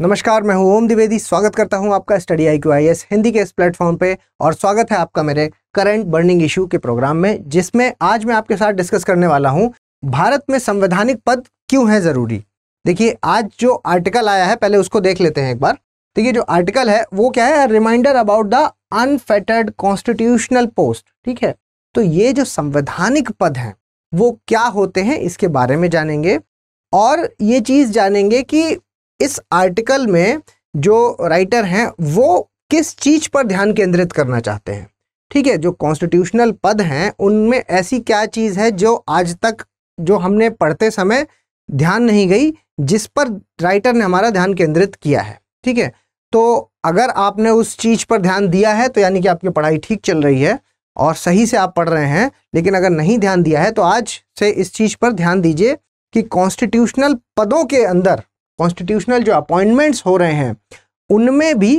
नमस्कार मैं हूं ओम द्विवेदी स्वागत करता हूं आपका study I Q I S Hindi के इस प्लेटफॉर्म पे और स्वागत है आपका मेरे करंट बर्निंग इशू के प्रोग्राम में जिसमें आज मैं आपके साथ डिस्कस करने वाला हूं भारत में संवैधानिक पद क्यों है ज़रूरी देखिए आज जो आर्टिकल आया है पहले उसको देख लेते हैं एक बार देखिए जो आर्टिकल है वो क्या है reminder about the unfettered constitutional post ठीक है तो ये जो संवैधानिक पद हैं वो क्या होते हैं इसके बारे में जानेंगे और ये चीज़ जानेंगे कि इस आर्टिकल में जो राइटर हैं वो किस चीज़ पर ध्यान केंद्रित करना चाहते हैं ठीक है जो कॉन्स्टिट्यूशनल पद हैं उनमें ऐसी क्या चीज़ है जो आज तक जो हमने पढ़ते समय ध्यान नहीं गई जिस पर राइटर ने हमारा ध्यान केंद्रित किया है ठीक है तो अगर आपने उस चीज़ पर ध्यान दिया है तो यानी कि आपकी पढ़ाई ठीक चल रही है और सही से आप पढ़ रहे हैं लेकिन अगर नहीं ध्यान दिया है तो आज से इस चीज़ पर ध्यान दीजिए कि कॉन्स्टिट्यूशनल पदों के अंदर कॉन्स्टिट्यूशनल जो अपॉइंटमेंट्स हो रहे हैं उनमें भी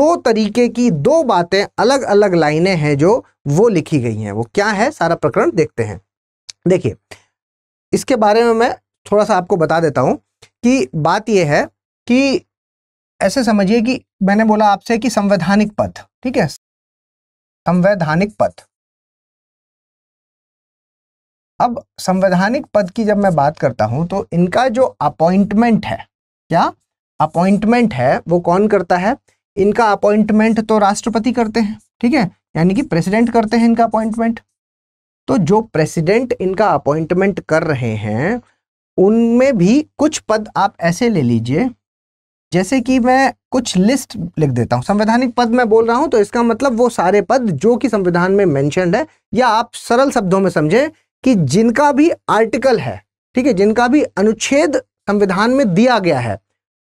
दो तरीके की दो बातें अलग अलग लाइनें हैं जो वो लिखी गई हैं वो क्या है सारा प्रकरण देखते हैं देखिए इसके बारे में मैं थोड़ा सा आपको बता देता हूँ कि बात यह है कि ऐसे समझिए कि मैंने बोला आपसे कि संवैधानिक पद ठीक है संवैधानिक पद अब संवैधानिक पद की जब मैं बात करता हूं तो इनका जो अपॉइंटमेंट है क्या अपॉइंटमेंट है वो कौन करता है इनका अपॉइंटमेंट तो राष्ट्रपति करते हैं ठीक है यानी कि प्रेसिडेंट करते हैं इनका अपॉइंटमेंट तो जो प्रेसिडेंट इनका अपॉइंटमेंट कर रहे हैं उनमें भी कुछ पद आप ऐसे ले लीजिए जैसे कि मैं कुछ लिस्ट लिख देता हूं संवैधानिक पद मैं बोल रहा हूं तो इसका मतलब वो सारे पद जो कि संविधान में मैंशन है या आप सरल शब्दों में समझें कि जिनका भी आर्टिकल है ठीक है जिनका भी अनुच्छेद संविधान में दिया गया है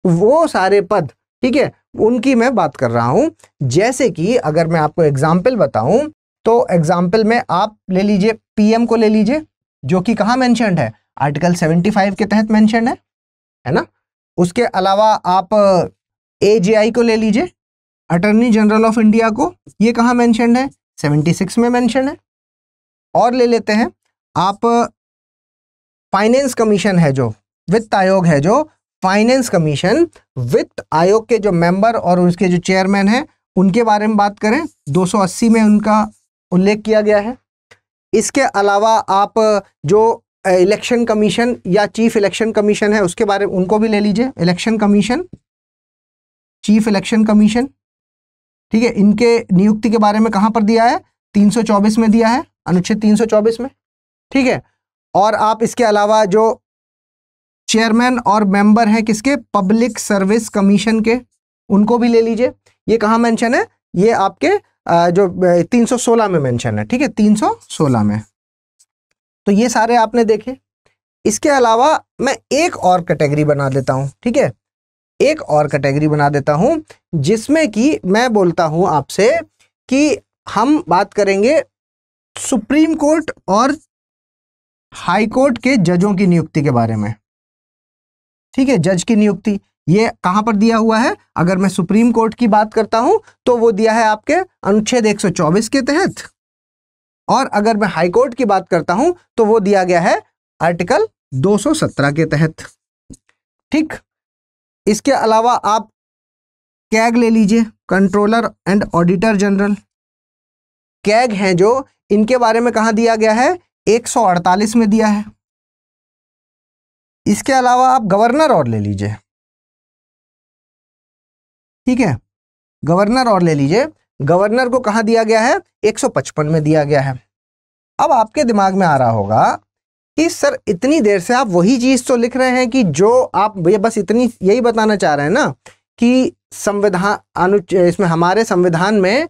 वो सारे पद ठीक है उनकी मैं बात कर रहा हूं जैसे कि अगर मैं आपको एग्जाम्पल बताऊं तो एग्जाम्पल में आप ले लीजिए पीएम को ले लीजिए जो कि कहा मैंशनड है आर्टिकल 75 के तहत मैंशनड है है ना उसके अलावा आप ए को ले लीजिए अटर्नी जनरल ऑफ इंडिया को ये कहा मैंशनड है 76 में मैंशन है और ले लेते हैं आप फाइनेंस कमीशन है जो वित्त आयोग है जो फाइनेंस कमीशन वित्त आयोग के जो मेंबर और उसके जो चेयरमैन हैं उनके बारे में बात करें 280 में उनका उल्लेख किया गया है इसके अलावा आप जो इलेक्शन कमीशन या चीफ इलेक्शन कमीशन है उसके बारे में उनको भी ले लीजिए election commission chief election commission ठीक है इनके नियुक्ति के बारे में कहां पर दिया है 324 में दिया है अनुच्छेद 324 में ठीक है और आप इसके अलावा जो चेयरमैन और मेंबर हैं किसके पब्लिक सर्विस कमीशन के उनको भी ले लीजिए ये कहाँ मेंशन है ये आपके जो 316 में मेंशन है ठीक है 316 में तो ये सारे आपने देखे इसके अलावा मैं एक और कैटेगरी बना देता हूँ ठीक है एक और कैटेगरी बना देता हूँ जिसमें कि मैं बोलता हूँ आपसे कि हम बात करेंगे सुप्रीम कोर्ट और हाई कोर्ट के जजों की नियुक्ति के बारे में ठीक है जज की नियुक्ति ये कहां पर दिया हुआ है अगर मैं सुप्रीम कोर्ट की बात करता हूं तो वो दिया है आपके अनुच्छेद 124 के तहत और अगर मैं हाई कोर्ट की बात करता हूं तो वो दिया गया है आर्टिकल 217 के तहत ठीक इसके अलावा आप कैग ले लीजिए controller and auditor general CAG हैं जो इनके बारे में कहा दिया गया है 148 में दिया है इसके अलावा आप गवर्नर और ले लीजिए ठीक है गवर्नर और ले लीजिए गवर्नर को कहा दिया गया है 155 में दिया गया है अब आपके दिमाग में आ रहा होगा कि सर इतनी देर से आप वही चीज तो लिख रहे हैं कि जो आप ये बस इतनी यही बताना चाह रहे हैं ना कि संविधान अनु इसमें हमारे संविधान में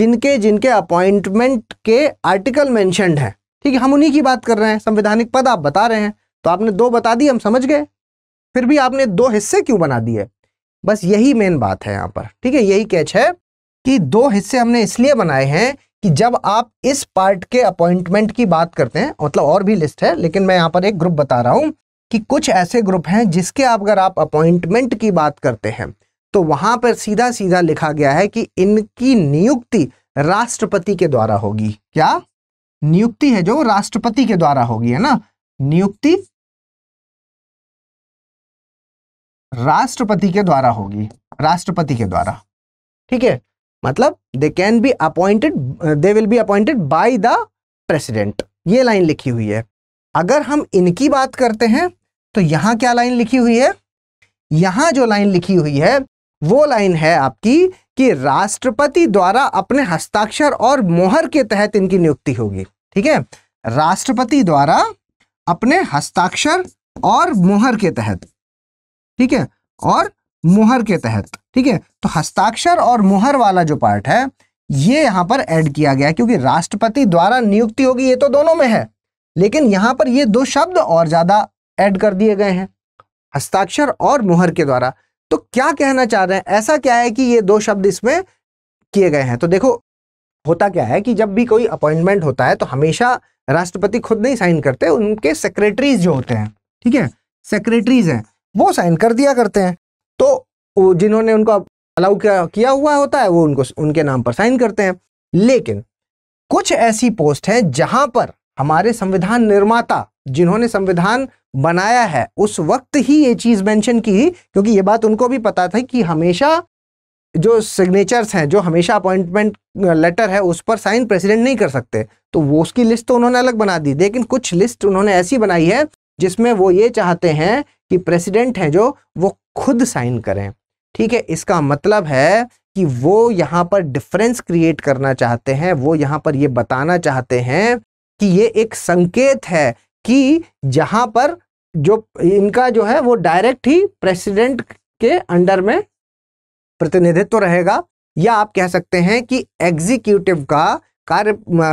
जिनके जिनके अपॉइंटमेंट के आर्टिकल मैंशनड हैं ठीक है हम उन्हीं की बात कर रहे हैं संवैधानिक पद आप बता रहे हैं तो आपने दो बता दी हम समझ गए फिर भी आपने दो हिस्से क्यों बना दिए बस यही मेन बात है यहाँ पर ठीक है यही कैच है कि दो हिस्से हमने इसलिए बनाए हैं कि जब आप इस पार्ट के अपॉइंटमेंट की बात करते हैं मतलब और भी लिस्ट है लेकिन मैं यहाँ पर एक ग्रुप बता रहा हूँ कि कुछ ऐसे ग्रुप हैं जिसके आप अगर आप अपॉइंटमेंट की बात करते हैं तो वहां पर सीधा सीधा लिखा गया है कि इनकी नियुक्ति राष्ट्रपति के द्वारा होगी क्या नियुक्ति है जो राष्ट्रपति के द्वारा होगी है ना नियुक्ति राष्ट्रपति के द्वारा होगी राष्ट्रपति के द्वारा ठीक है मतलब they can be appointed they will be appointed by the president ये लाइन लिखी हुई है अगर हम इनकी बात करते हैं तो यहां क्या लाइन लिखी हुई है यहां जो लाइन लिखी हुई है वो लाइन है आपकी कि राष्ट्रपति द्वारा अपने हस्ताक्षर और मोहर के तहत इनकी नियुक्ति होगी ठीक है राष्ट्रपति द्वारा अपने हस्ताक्षर और मोहर के तहत ठीक है और मुहर के तहत ठीक है तो हस्ताक्षर और मुहर वाला जो पार्ट है ये यहां पर ऐड किया गया क्योंकि राष्ट्रपति द्वारा नियुक्ति होगी ये तो दोनों में है लेकिन यहां पर ये दो शब्द और ज्यादा ऐड कर दिए गए हैं हस्ताक्षर और मुहर के द्वारा तो क्या कहना चाह रहे हैं ऐसा क्या है कि ये दो शब्द इसमें किए गए हैं तो देखो होता क्या है कि जब भी कोई अपॉइंटमेंट होता है तो हमेशा राष्ट्रपति खुद नहीं साइन करते उनके सेक्रेटरीज जो होते हैं ठीक है सेक्रेटरीज हैं वो साइन कर दिया करते हैं तो जिन्होंने उनको अलाउ किया हुआ होता है वो उनको उनके नाम पर साइन करते हैं लेकिन कुछ ऐसी पोस्ट हैं जहां पर हमारे संविधान निर्माता जिन्होंने संविधान बनाया है उस वक्त ही ये चीज मेंशन की क्योंकि ये बात उनको भी पता था कि हमेशा जो सिग्नेचर्स हैं जो हमेशा अपॉइंटमेंट लेटर है उस पर साइन प्रेसिडेंट नहीं कर सकते तो वो उसकी लिस्ट तो उन्होंने अलग बना दी लेकिन कुछ लिस्ट उन्होंने ऐसी बनाई है जिसमें वो ये चाहते हैं कि प्रेसिडेंट है जो वो खुद साइन करें ठीक है इसका मतलब है कि वो यहाँ पर डिफरेंस क्रिएट करना चाहते हैं वो यहाँ पर ये बताना चाहते हैं कि ये एक संकेत है कि जहाँ पर जो इनका जो है वो डायरेक्ट ही प्रेसिडेंट के अंडर में प्रतिनिधित्व रहेगा या आप कह सकते हैं कि एग्जीक्यूटिव का कार्य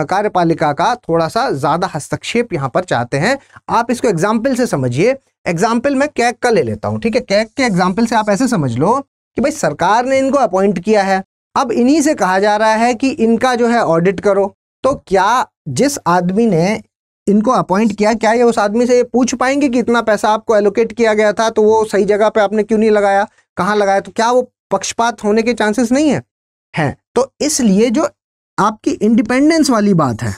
कार्यपालिका का थोड़ा सा ज़्यादा हस्तक्षेप यहाँ पर चाहते हैं आप इसको एग्जाम्पल से समझिए एग्जाम्पल मैं कैक का ले लेता हूँ ठीक है कैक के एग्जाम्पल से आप ऐसे समझ लो कि भाई सरकार ने इनको अपॉइंट किया है अब इन्हीं से कहा जा रहा है कि इनका जो है ऑडिट करो तो क्या जिस आदमी ने इनको अपॉइंट किया क्या ये उस आदमी से ये पूछ पाएंगे कि इतना पैसा आपको एलोकेट किया गया था तो वो सही जगह पे आपने क्यों नहीं लगाया कहाँ लगाया तो क्या वो पक्षपात होने के चांसेस नहीं है है तो इसलिए जो आपकी इंडिपेंडेंस वाली बात है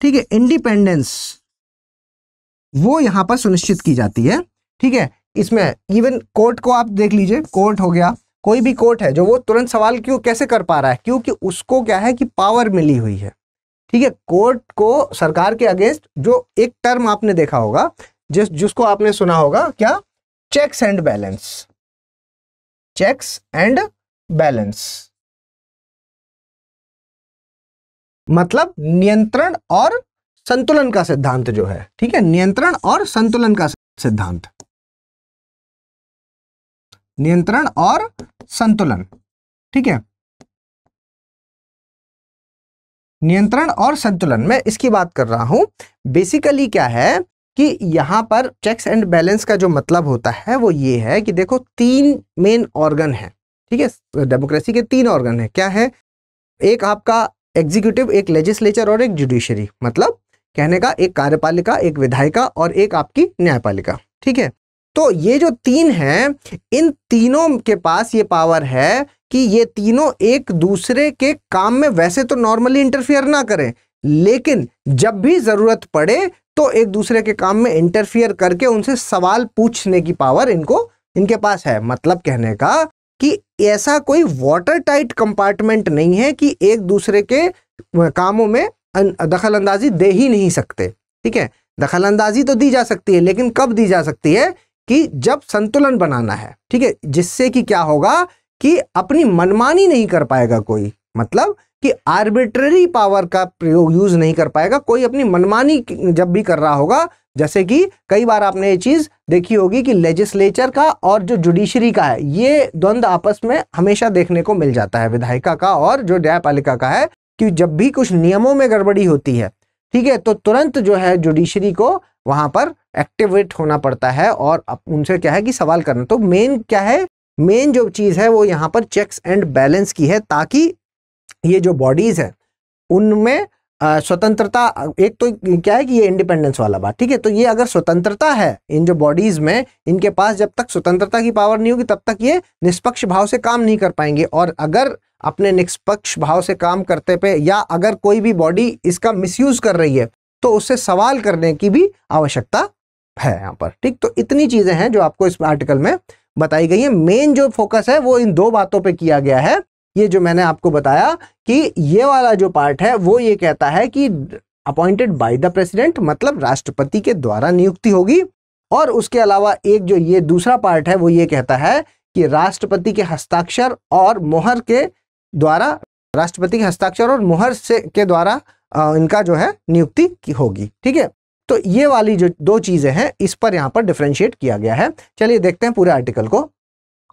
ठीक है इंडिपेंडेंस वो यहां पर सुनिश्चित की जाती है ठीक है इसमें इवन कोर्ट को आप देख लीजिए कोर्ट हो गया कोई भी कोर्ट है जो वो तुरंत सवाल क्यों कैसे कर पा रहा है क्योंकि उसको क्या है कि पावर मिली हुई है ठीक है कोर्ट को सरकार के अगेंस्ट जो एक टर्म आपने देखा होगा जिस जिसको आपने सुना होगा क्या checks and balance checks and balance मतलब नियंत्रण और संतुलन का सिद्धांत जो है ठीक है नियंत्रण और संतुलन का सिद्धांत नियंत्रण और संतुलन ठीक है नियंत्रण और संतुलन मैं इसकी बात कर रहा हूं बेसिकली क्या है कि यहां पर चेक्स एंड बैलेंस का जो मतलब होता है वो ये है कि देखो तीन मेन ऑर्गन है ठीक है डेमोक्रेसी के तीन ऑर्गन है क्या है एक आपका एग्जीक्यूटिव एक लेजिस्लेचर और एक जुडिशरी मतलब कहने का एक कार्यपालिका एक विधायिका और एक आपकी न्यायपालिका ठीक है तो ये जो तीन हैं इन तीनों के पास ये पावर है कि ये तीनों एक दूसरे के काम में वैसे तो नॉर्मली इंटरफियर ना करें लेकिन जब भी ज़रूरत पड़े तो एक दूसरे के काम में इंटरफियर करके उनसे सवाल पूछने की पावर इनको इनके पास है मतलब कहने का कि ऐसा कोई वाटर टाइट कंपार्टमेंट नहीं है कि एक दूसरे के कामों में दखल अंदाजी दे ही नहीं सकते ठीक है दखल अंदाजी तो दी जा सकती है लेकिन कब दी जा सकती है कि जब संतुलन बनाना है ठीक है जिससे कि क्या होगा कि अपनी मनमानी नहीं कर पाएगा कोई मतलब कि आर्बिट्ररी पावर का प्रयोग यूज नहीं कर पाएगा कोई अपनी मनमानी जब भी कर रहा होगा जैसे कि कई बार आपने ये चीज देखी होगी कि लेजिस्लेचर का और जो जुडिशरी का है ये द्वंद आपस में हमेशा देखने को मिल जाता है विधायिका का और जो न्यायपालिका का है कि जब भी कुछ नियमों में गड़बड़ी होती है ठीक है तो तुरंत जो है जुडिशरी को वहां पर एक्टिवेट होना पड़ता है और उनसे क्या है कि सवाल करना तो मेन क्या है मेन जो चीज है वो यहाँ पर चेक्स एंड बैलेंस की है ताकि ये जो बॉडीज़ हैं उनमें स्वतंत्रता एक तो क्या है कि ये इंडिपेंडेंस वाला बात ठीक है तो ये अगर स्वतंत्रता है इन जो बॉडीज में इनके पास जब तक स्वतंत्रता की पावर नहीं होगी तब तक ये निष्पक्ष भाव से काम नहीं कर पाएंगे और अगर अपने निष्पक्ष भाव से काम करते पे या अगर कोई भी बॉडी इसका मिसयूज कर रही है तो उससे सवाल करने की भी आवश्यकता है यहाँ पर ठीक तो इतनी चीजें हैं जो आपको इस आर्टिकल में बताई गई है मेन जो फोकस है वो इन दो बातों पर किया गया है ये जो मैंने आपको बताया कि ये वाला जो पार्ट है वो ये कहता है कि अपॉइंटेड बाय द प्रेसिडेंट मतलब राष्ट्रपति के द्वारा नियुक्ति होगी और उसके अलावा एक जो ये दूसरा पार्ट है वो ये कहता है कि राष्ट्रपति के हस्ताक्षर और मोहर के द्वारा राष्ट्रपति के हस्ताक्षर और मोहर से के द्वारा इनका जो है नियुक्ति की होगी ठीक है तो ये वाली जो दो चीज़ें हैं इस पर यहां पर डिफ्रेंशिएट किया गया है चलिए देखते हैं पूरे आर्टिकल को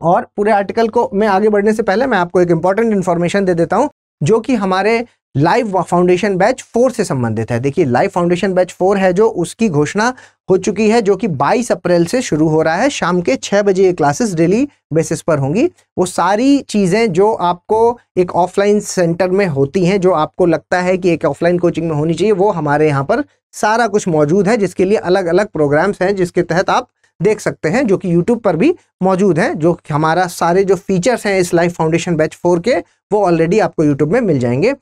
और पूरे आर्टिकल को मैं आगे बढ़ने से पहले मैं आपको एक इंपॉर्टेंट इन्फॉर्मेशन दे देता हूँ जो कि हमारे लाइव फाउंडेशन बैच फोर से संबंधित है देखिए लाइव फाउंडेशन बैच फोर है जो उसकी घोषणा हो चुकी है जो कि 22 अप्रैल से शुरू हो रहा है शाम के छह बजे ये क्लासेस डेली बेसिस पर होंगी वो सारी चीज़ें जो आपको एक ऑफलाइन सेंटर में होती हैं जो आपको लगता है कि एक ऑफलाइन कोचिंग में होनी चाहिए वो हमारे यहाँ पर सारा कुछ मौजूद है जिसके लिए अलग अलग प्रोग्राम्स हैं जिसके तहत आप देख सकते हैं जो कि यूट्यूब पर भी मौजूद है जो हमारा सारे जो फीचर्स हैं इस लाइफ फाउंडेशन बैच फोर के वो ऑलरेडी आपको यूट्यूब में मिल जाएंगे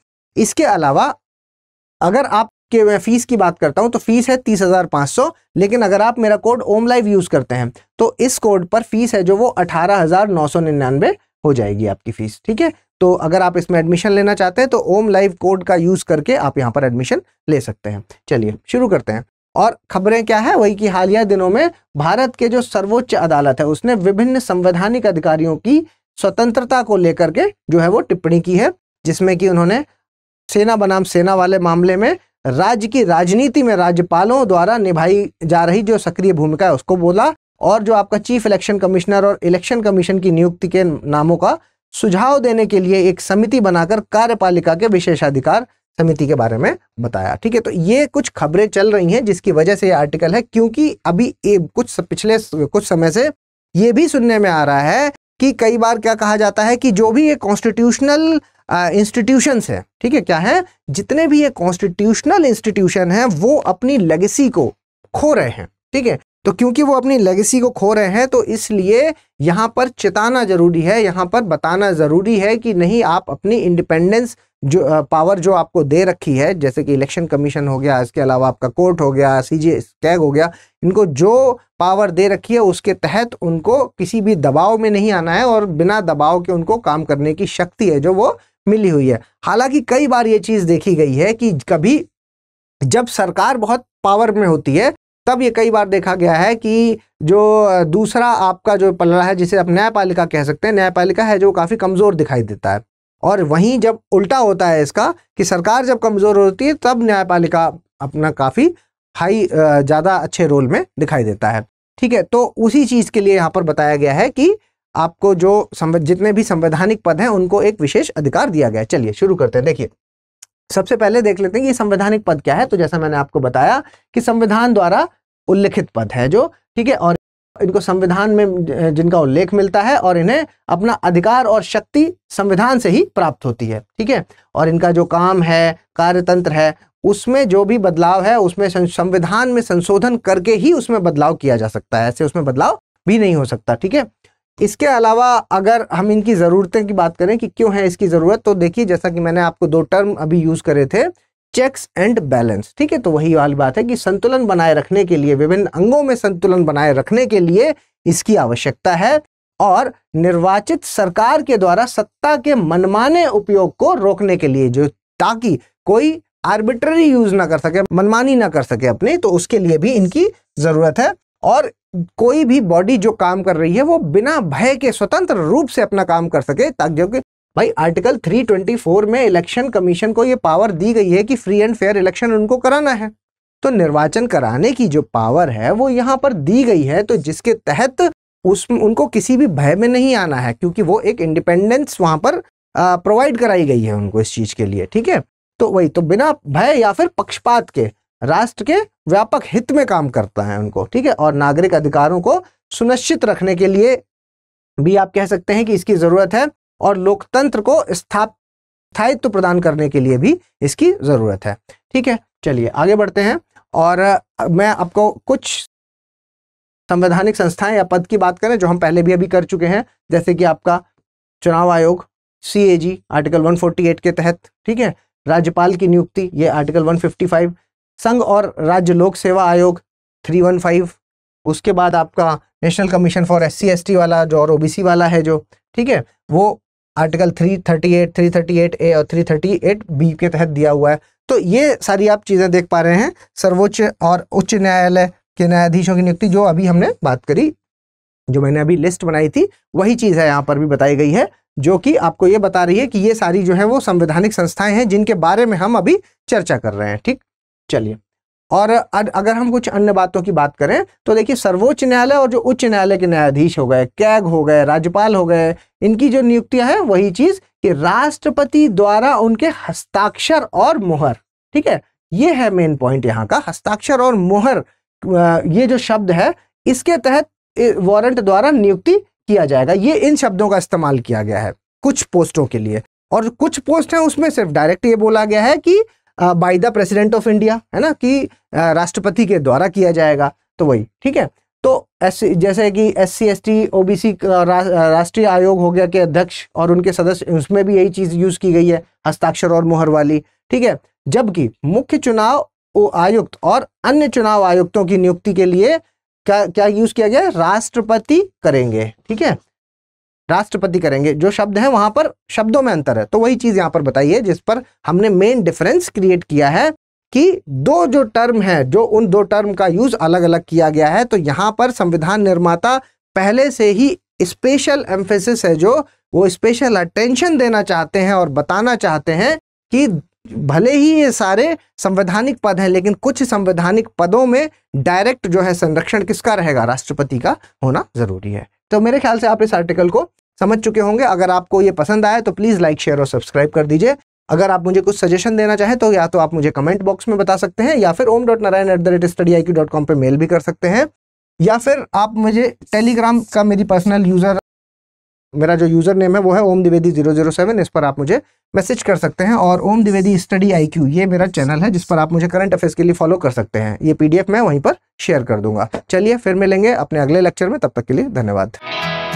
इसके अलावा अगर आप मैं फीस की बात करता हूं तो फीस है तीस हज़ार पाँच सौ लेकिन अगर आप मेरा कोड ओम लाइव यूज़ करते हैं तो इस कोड पर फीस है जो वो अठारह हज़ार नौ सौ निन्यानवे हो जाएगी आपकी फ़ीस ठीक है तो अगर आप इसमें एडमिशन लेना चाहते हैं तो ओम लाइव कोड का यूज़ करके आप यहाँ पर एडमिशन ले सकते हैं चलिए शुरू करते हैं और खबरें क्या है वही कि हालिया दिनों में भारत के जो सर्वोच्च अदालत है उसने विभिन्न संवैधानिक अधिकारियों की स्वतंत्रता को लेकर के जो है वो टिप्पणी की है जिसमें कि उन्होंने सेना बनाम सेना वाले मामले में राज्य की राजनीति में राज्यपालों द्वारा निभाई जा रही जो सक्रिय भूमिका है उसको बोला और जो आपका चीफ इलेक्शन कमिश्नर और इलेक्शन कमीशन की नियुक्ति के नामों का सुझाव देने के लिए एक समिति बनाकर कार्यपालिका के विशेषाधिकार समिति के बारे में बताया ठीक है तो ये कुछ खबरें चल रही हैं जिसकी वजह से ये आर्टिकल है क्योंकि अभी ए, कुछ पिछले कुछ समय से ये भी सुनने में आ रहा है कि कई बार क्या कहा जाता है कि जो भी ये कॉन्स्टिट्यूशनल इंस्टीट्यूशंस हैं ठीक है क्या है जितने भी ये कॉन्स्टिट्यूशनल इंस्टीट्यूशन हैं वो अपनी लेगेसी को खो रहे हैं ठीक है तो क्योंकि वो अपनी लेगेसी को खो रहे हैं तो इसलिए यहाँ पर चेताना जरूरी है यहाँ पर बताना जरूरी है कि नहीं आप अपनी इंडिपेंडेंस जो पावर जो आपको दे रखी है जैसे कि इलेक्शन कमीशन हो गया इसके अलावा आपका कोर्ट हो गया सी जी कैग हो गया इनको जो पावर दे रखी है उसके तहत उनको किसी भी दबाव में नहीं आना है और बिना दबाव के उनको काम करने की शक्ति है जो वो मिली हुई है हालांकि कई बार ये चीज़ देखी गई है कि कभी जब सरकार बहुत पावर में होती है तब ये कई बार देखा गया है कि जो दूसरा आपका जो पलड़ा है जिसे आप न्यायपालिका कह सकते हैं न्यायपालिका है जो काफ़ी कमज़ोर दिखाई देता है और वहीं जब उल्टा होता है इसका कि सरकार जब कमज़ोर होती है तब न्यायपालिका अपना काफ़ी हाई ज़्यादा अच्छे रोल में दिखाई देता है ठीक है तो उसी चीज़ के लिए यहाँ पर बताया गया है कि आपको जो जितने भी संवैधानिक पद हैं उनको एक विशेष अधिकार दिया गया चलिए शुरू करते हैं देखिए सबसे पहले देख लेते हैं कि संवैधानिक पद क्या है तो जैसा मैंने आपको बताया कि संविधान द्वारा उल्लिखित पद है जो ठीक है और इनको संविधान में जिनका उल्लेख मिलता है और इन्हें अपना अधिकार और शक्ति संविधान से ही प्राप्त होती है ठीक है और इनका जो काम है कार्यतंत्र है उसमें जो भी बदलाव है उसमें संविधान में संशोधन करके ही उसमें बदलाव किया जा सकता है ऐसे उसमें बदलाव भी नहीं हो सकता ठीक है इसके अलावा अगर हम इनकी ज़रूरतें की बात करें कि क्यों है इसकी ज़रूरत तो देखिए जैसा कि मैंने आपको दो टर्म अभी यूज़ करे थे चेक्स एंड बैलेंस ठीक है तो वही वाली बात है कि संतुलन बनाए रखने के लिए विभिन्न अंगों में संतुलन बनाए रखने के लिए इसकी आवश्यकता है और निर्वाचित सरकार के द्वारा सत्ता के मनमाने उपयोग को रोकने के लिए जो ताकि कोई आर्बिट्ररी यूज ना कर सके मनमानी ना कर सके अपने तो उसके लिए भी इनकी जरूरत है और कोई भी बॉडी जो काम कर रही है वो बिना भय के स्वतंत्र रूप से अपना काम कर सके ताकि भाई आर्टिकल 324 में इलेक्शन कमीशन को ये पावर दी गई है कि फ्री एंड फेयर इलेक्शन उनको कराना है तो निर्वाचन कराने की जो पावर है वो यहाँ पर दी गई है तो जिसके तहत उस उनको किसी भी भय में नहीं आना है क्योंकि वो एक इंडिपेंडेंस वहाँ पर प्रोवाइड कराई गई है उनको इस चीज़ के लिए ठीक है तो वही तो बिना भय या फिर पक्षपात के राष्ट्र के व्यापक हित में काम करता है उनको ठीक है और नागरिक अधिकारों को सुनिश्चित रखने के लिए भी आप कह सकते हैं कि इसकी ज़रूरत है और लोकतंत्र को स्थापित प्रदान करने के लिए भी इसकी ज़रूरत है ठीक है चलिए आगे बढ़ते हैं और मैं आपको कुछ संवैधानिक संस्थाएं या पद की बात करें जो हम पहले भी अभी कर चुके हैं जैसे कि आपका चुनाव आयोग सी आर्टिकल 148 के तहत ठीक है राज्यपाल की नियुक्ति ये आर्टिकल 155 संघ और राज्य लोक सेवा आयोग 315 उसके बाद आपका national commission for S C वाला जो और ओबीसी वाला है जो ठीक है वो article three thirty eight three thirty eight A और थ्री थर्टी एट बी के तहत दिया हुआ है तो ये सारी आप चीज़ें देख पा रहे हैं सर्वोच्च और उच्च न्यायालय के न्यायाधीशों की नियुक्ति जो अभी हमने बात करी जो मैंने अभी लिस्ट बनाई थी वही चीज़ है यहाँ पर भी बताई गई है जो कि आपको ये बता रही है कि ये सारी जो है वो संवैधानिक संस्थाएं हैं जिनके बारे में हम अभी चर्चा कर रहे हैं ठीक चलिए और अगर हम कुछ अन्य बातों की बात करें तो देखिए सर्वोच्च न्यायालय और जो उच्च न्यायालय के न्यायाधीश हो गए कैग हो गए राज्यपाल हो गए इनकी जो नियुक्तियां हैं वही चीज़ कि राष्ट्रपति द्वारा उनके हस्ताक्षर और मोहर ठीक है ये है मेन पॉइंट यहाँ का हस्ताक्षर और मोहर ये जो शब्द है इसके तहत वारंट द्वारा नियुक्ति किया जाएगा ये इन शब्दों का इस्तेमाल किया गया है कुछ पोस्टों के लिए और कुछ पोस्ट है उसमें सिर्फ डायरेक्ट ये बोला गया है कि by the president of India है ना कि राष्ट्रपति के द्वारा किया जाएगा तो वही ठीक है तो एस जैसे कि S C S T O B C राष्ट्रीय आयोग हो गया के अध्यक्ष और उनके सदस्य उसमें भी यही चीज़ यूज़ की गई है हस्ताक्षर और मुहर वाली ठीक है जबकि मुख्य चुनाव आयुक्त और अन्य चुनाव आयुक्तों की नियुक्ति के लिए क्या क्या यूज़ किया गया राष्ट्रपति करेंगे ठीक है राष्ट्रपति करेंगे जो शब्द है वहां पर शब्दों में अंतर है तो वही चीज यहाँ पर बताइए जिस पर हमने मेन डिफरेंस क्रिएट किया है कि दो जो टर्म है जो उन दो टर्म का यूज अलग अलग किया गया है तो यहाँ पर संविधान निर्माता पहले से ही स्पेशल एम्फेसिस है जो वो स्पेशल अटेंशन देना चाहते हैं और बताना चाहते हैं कि भले ही ये सारे संवैधानिक पद हैं लेकिन कुछ संवैधानिक पदों में डायरेक्ट जो है संरक्षण किसका रहेगा राष्ट्रपति का होना जरूरी है तो मेरे ख्याल से आप इस आर्टिकल को समझ चुके होंगे अगर आपको ये पसंद आया तो प्लीज़ लाइक शेयर और सब्सक्राइब कर दीजिए अगर आप मुझे कुछ सजेशन देना चाहें तो या तो आप मुझे कमेंट बॉक्स में बता सकते हैं या फिर Om dot Narayan at the rate study I Q dot com पर मेल भी कर सकते हैं या फिर आप मुझे टेलीग्राम का मेरी पर्सनल यूज़र मेरा जो यूज़र नेम है वो है Om Dwivedi zero zero seven इस पर आप मुझे मैसेज कर सकते हैं और Om Dwivedi study I Q ये मेरा चैनल है जिस पर आप मुझे करंट अफेयर्स के लिए फॉलो कर सकते हैं ये पीडीएफ मैं वहीं पर शेयर कर दूंगा चलिए फिर मिलेंगे अपने अगले लेक्चर में तब तक के लिए धन्यवाद